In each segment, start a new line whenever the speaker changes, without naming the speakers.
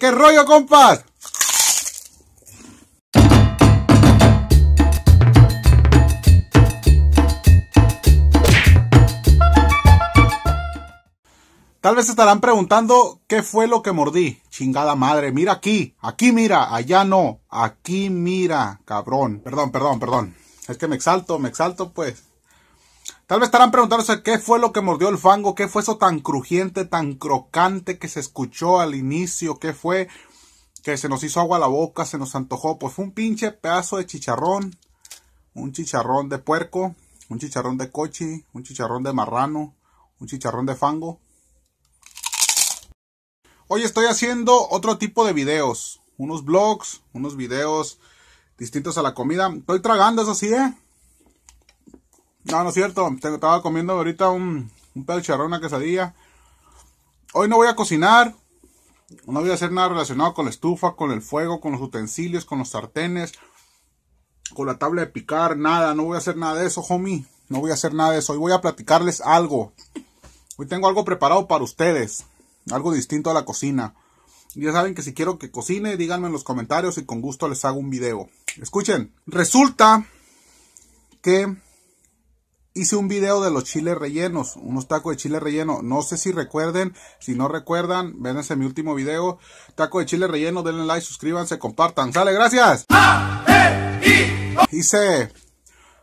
¡Qué rollo, compas! Tal vez estarán preguntando qué fue lo que mordí. Chingada madre, mira aquí, aquí mira, allá no, aquí mira, cabrón. Perdón, perdón, perdón. Es que me exalto, me exalto pues. Tal vez estarán preguntándose qué fue lo que mordió el fango, qué fue eso tan crujiente, tan crocante que se escuchó al inicio, qué fue que se nos hizo agua a la boca, se nos antojó. Pues fue un pinche pedazo de chicharrón, un chicharrón de puerco, un chicharrón de cochi, un chicharrón de marrano, un chicharrón de fango. Hoy estoy haciendo otro tipo de videos, unos blogs, unos videos distintos a la comida. Estoy tragando, eso así, ¿eh? No, no es cierto. Estaba comiendo ahorita un, un pelcharrón, una quesadilla. Hoy no voy a cocinar. No voy a hacer nada relacionado con la estufa, con el fuego, con los utensilios, con los sartenes, con la tabla de picar, nada. No voy a hacer nada de eso, homie. No voy a hacer nada de eso. Hoy voy a platicarles algo. Hoy tengo algo preparado para ustedes. Algo distinto a la cocina. Ya saben que si quiero que cocine, díganme en los comentarios y con gusto les hago un video. Escuchen, resulta que hice un video de los chiles rellenos, unos tacos de chile relleno. No sé si recuerden, si no recuerdan, Véanse mi último video. Taco de chile relleno, denle like, suscríbanse, compartan. ¡Sale, gracias! hice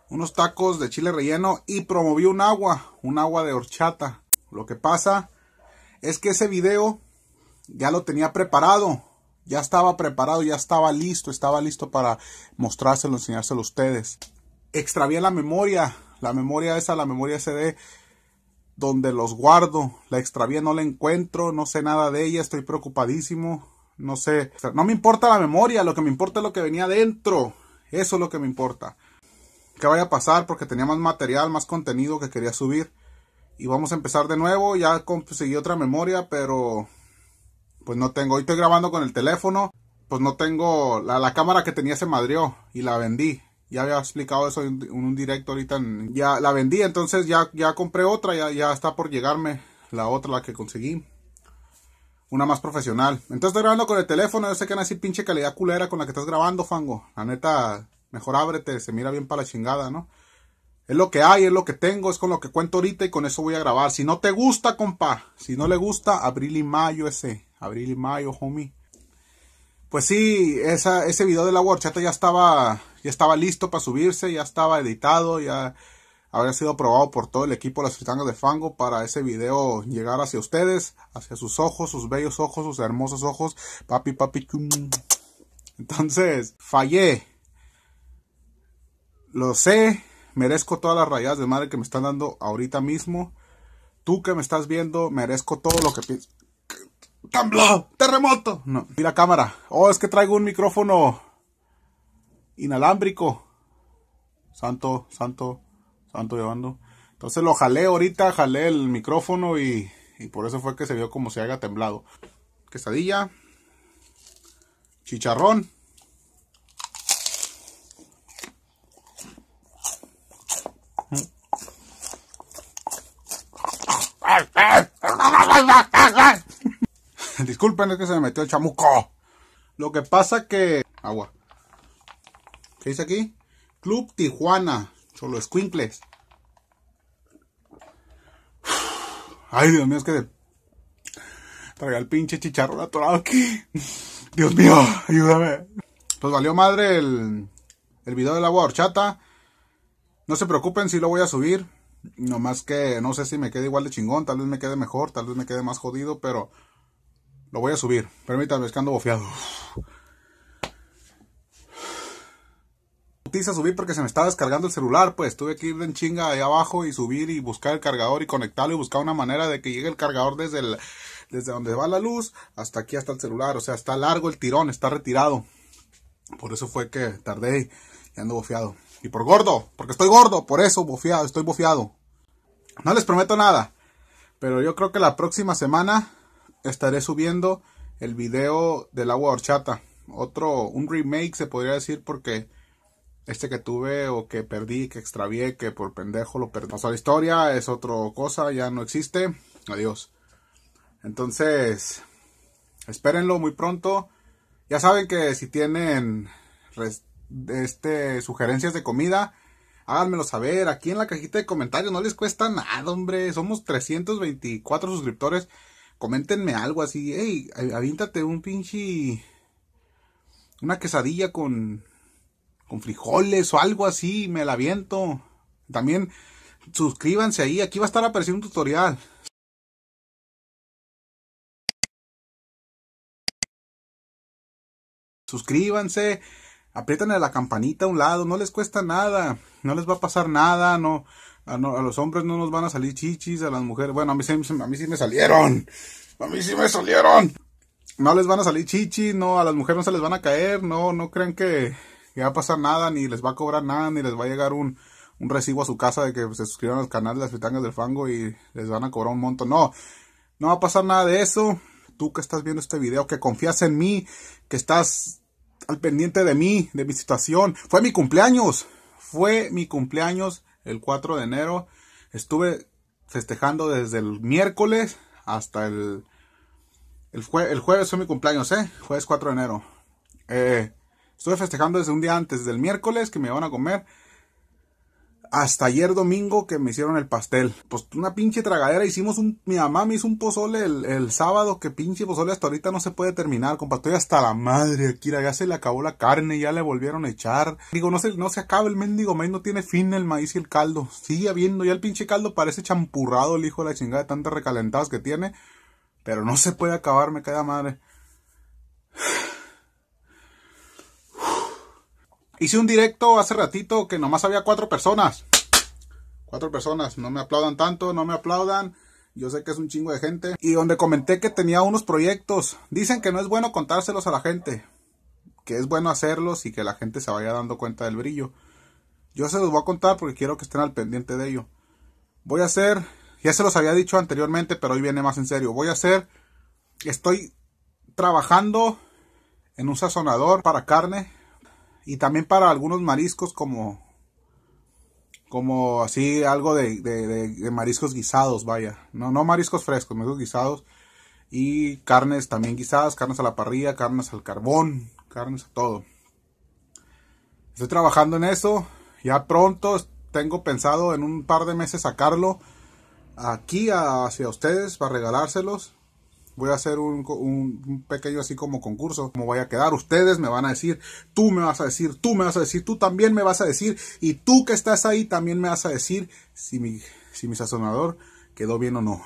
unos tacos de chile relleno y promoví un agua, un agua de horchata. Lo que pasa es que ese video ya lo tenía preparado. Ya estaba preparado, ya estaba listo, estaba listo para mostrárselo, enseñárselo a ustedes. Extravié la memoria, la memoria esa, la memoria SD, donde los guardo. La extravié, no la encuentro, no sé nada de ella, estoy preocupadísimo. No sé, no me importa la memoria, lo que me importa es lo que venía adentro. Eso es lo que me importa. ¿Qué vaya a pasar porque tenía más material, más contenido que quería subir. Y vamos a empezar de nuevo. Ya conseguí otra memoria, pero pues no tengo. Hoy estoy grabando con el teléfono. Pues no tengo. La, la cámara que tenía se madrió y la vendí ya había explicado eso en un directo ahorita. Ya la vendí, entonces ya, ya compré otra, ya, está por llegarme la otra, la que conseguí. Una más profesional. Entonces estoy grabando con el teléfono, yo sé que no así pinche calidad culera con la que estás grabando, fango. La neta, mejor ábrete, se mira bien para la chingada, ¿no? Es lo que hay, es lo que tengo, es con lo que cuento ahorita y con eso voy a grabar. Si no te gusta, compa, si no le gusta, abril y mayo ese, abril y mayo, homie. Pues sí, esa, ese video de la Warchata ya estaba ya estaba listo para subirse, ya estaba editado, ya había sido aprobado por todo el equipo de las fritangas de fango para ese video llegar hacia ustedes, hacia sus ojos, sus bellos ojos, sus hermosos ojos, papi, papi. Entonces, fallé. Lo sé, merezco todas las rayadas de madre que me están dando ahorita mismo. Tú que me estás viendo, merezco todo lo que piensas. ¡Tambló! ¡Terremoto! No, mira cámara. Oh, es que traigo un micrófono inalámbrico. Santo, santo, santo llevando. Entonces lo jalé ahorita, jalé el micrófono y, por eso fue que se vio como si haya temblado. Quesadilla. Chicharrón. Disculpen, es que se me metió el chamuco. Lo que pasa que... Agua. ¿Qué dice aquí? Club Tijuana. Solo Escuincles. Ay, Dios mío, es que traiga el pinche chicharro atorado aquí. Dios mío, ayúdame. Pues valió madre el, el video del agua horchata. No se preocupen si lo voy a subir. Nomás que no sé si me quede igual de chingón, tal vez me quede mejor, tal vez me quede más jodido, pero lo voy a subir. Permítanme, es que ando bofeado. A subir porque se me estaba descargando el celular, pues tuve que ir en chinga ahí abajo y subir y buscar el cargador y conectarlo y buscar una manera de que llegue el cargador desde el desde donde va la luz hasta aquí hasta el celular, o sea, está largo el tirón, está retirado. Por eso fue que tardé y ando bofeado. Y por gordo, porque estoy gordo, por eso bofeado, estoy bofeado. No les prometo nada, pero yo creo que la próxima semana estaré subiendo el video del agua horchata. Otro, un remake se podría decir porque este que tuve o que perdí, que extravié, que por pendejo lo perdí. Pasó la historia, es otra cosa, ya no existe. Adiós. Entonces, espérenlo muy pronto. Ya saben que si tienen este, sugerencias de comida, háganmelo saber aquí en la cajita de comentarios. No les cuesta nada, hombre. Somos 324 suscriptores. Coméntenme algo así. Hey, avíntate un pinche. Una quesadilla con con frijoles o algo así, me la aviento. También suscríbanse ahí, aquí va a estar apareciendo un tutorial. Suscríbanse, aprietan a la campanita a un lado, no les cuesta nada, no les va a pasar nada, no, a, los hombres no nos van a salir chichis, a las mujeres, bueno, a mí sí me salieron, a mí sí me salieron. No les van a salir chichis, no, a las mujeres no se les van a caer, no, no crean que, y va a pasar nada, ni les va a cobrar nada, ni les va a llegar un, recibo a su casa de que se suscriban al canal de las Pitangas del fango y les van a cobrar un monto. No, no va a pasar nada de eso. Tú que estás viendo este video, que confías en mí, que estás al pendiente de mí, de mi situación. Fue mi cumpleaños. Fue mi cumpleaños el 4 de enero. Estuve festejando desde el miércoles hasta el... El, el jueves fue mi cumpleaños, ¿eh? Jueves 4 de enero. Eh, Estoy festejando desde un día antes, del miércoles que me van a comer. Hasta ayer domingo que me hicieron el pastel. Pues una pinche tragadera. Hicimos un. Mi mamá me hizo un pozole el, sábado. Que pinche pozole hasta ahorita no se puede terminar. Compa, estoy hasta la madre. Kira, ya se le acabó la carne. Ya le volvieron a echar. Digo, no se, no se acaba el mendigo maíz. No tiene fin el maíz y el caldo. Sigue habiendo. Ya el pinche caldo parece champurrado el hijo de la chingada de tantas recalentadas que tiene. Pero no se puede acabar. Me queda madre. Hice un directo hace ratito que nomás había cuatro personas. Cuatro personas. No me aplaudan tanto, no me aplaudan. Yo sé que es un chingo de gente. Y donde comenté que tenía unos proyectos. Dicen que no es bueno contárselos a la gente. Que es bueno hacerlos y que la gente se vaya dando cuenta del brillo. Yo se los voy a contar porque quiero que estén al pendiente de ello. Voy a hacer, ya se los había dicho anteriormente, pero hoy viene más en serio. Voy a hacer, estoy trabajando en un sazonador para carne y también para algunos mariscos como como así algo de, de, mariscos guisados, vaya, no, no mariscos frescos, mariscos guisados y carnes también guisadas, carnes a la parrilla, carnes al carbón, carnes a todo. Estoy trabajando en eso, ya pronto tengo pensado en un par de meses sacarlo aquí hacia ustedes para regalárselos voy a hacer un, pequeño así como concurso, cómo voy a quedar, ustedes me van a decir, tú me vas a decir, tú me vas a decir, tú también me vas a decir, y tú que estás ahí también me vas a decir si mi, si mi sazonador quedó bien o no.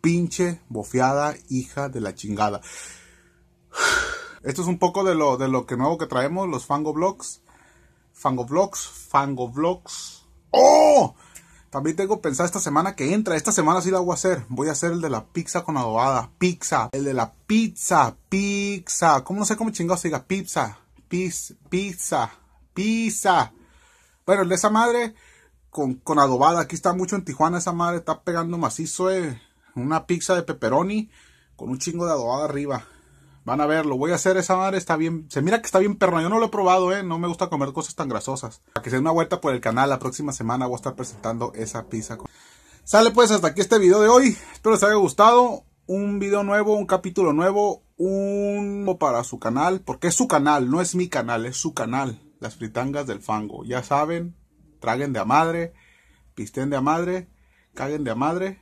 Pinche bofeada hija de la chingada. Esto es un poco de lo, de lo que nuevo que traemos, los Fango Blogs. Fango Fango ¡Oh! También tengo pensado esta semana que entra. Esta semana sí la voy a hacer. Voy a hacer el de la pizza con adobada. Pizza. El de la pizza. Pizza. ¿Cómo no sé cómo chingados siga diga? Pizza. Pizza. Pizza. Pizza. Bueno, el de esa madre con, adobada. Aquí está mucho en Tijuana. Esa madre está pegando macizo. Eh. Una pizza de pepperoni con un chingo de adobada arriba. Van a verlo. Voy a hacer esa madre. Está bien. Se mira que está bien perro. Yo no lo he probado, ¿eh? No me gusta comer cosas tan grasosas. Para que se den una vuelta por el canal. La próxima semana voy a estar presentando esa pizza. Sale pues hasta aquí este video de hoy. Espero les haya gustado. Un video nuevo, un capítulo nuevo. Un para su canal. Porque es su canal, no es mi canal, es su canal. Las fritangas del fango. Ya saben. Traguen de a madre. Pisten de a madre. Caguen de a madre.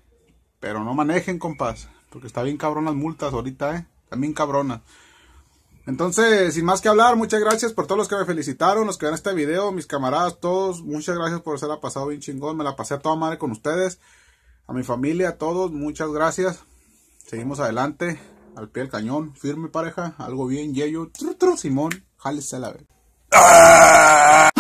Pero no manejen, compas. Porque está bien cabrón las multas ahorita, ¿eh? también cabrona. Entonces, sin más que hablar, muchas gracias por todos los que me felicitaron, los que ven este video, mis camaradas, todos, muchas gracias por ser la pasado bien chingón, me la pasé a toda madre con ustedes, a mi familia, a todos, muchas gracias. Seguimos adelante, al pie del cañón, firme pareja, algo bien, Yeyo. tru, tru, Simón, jálese la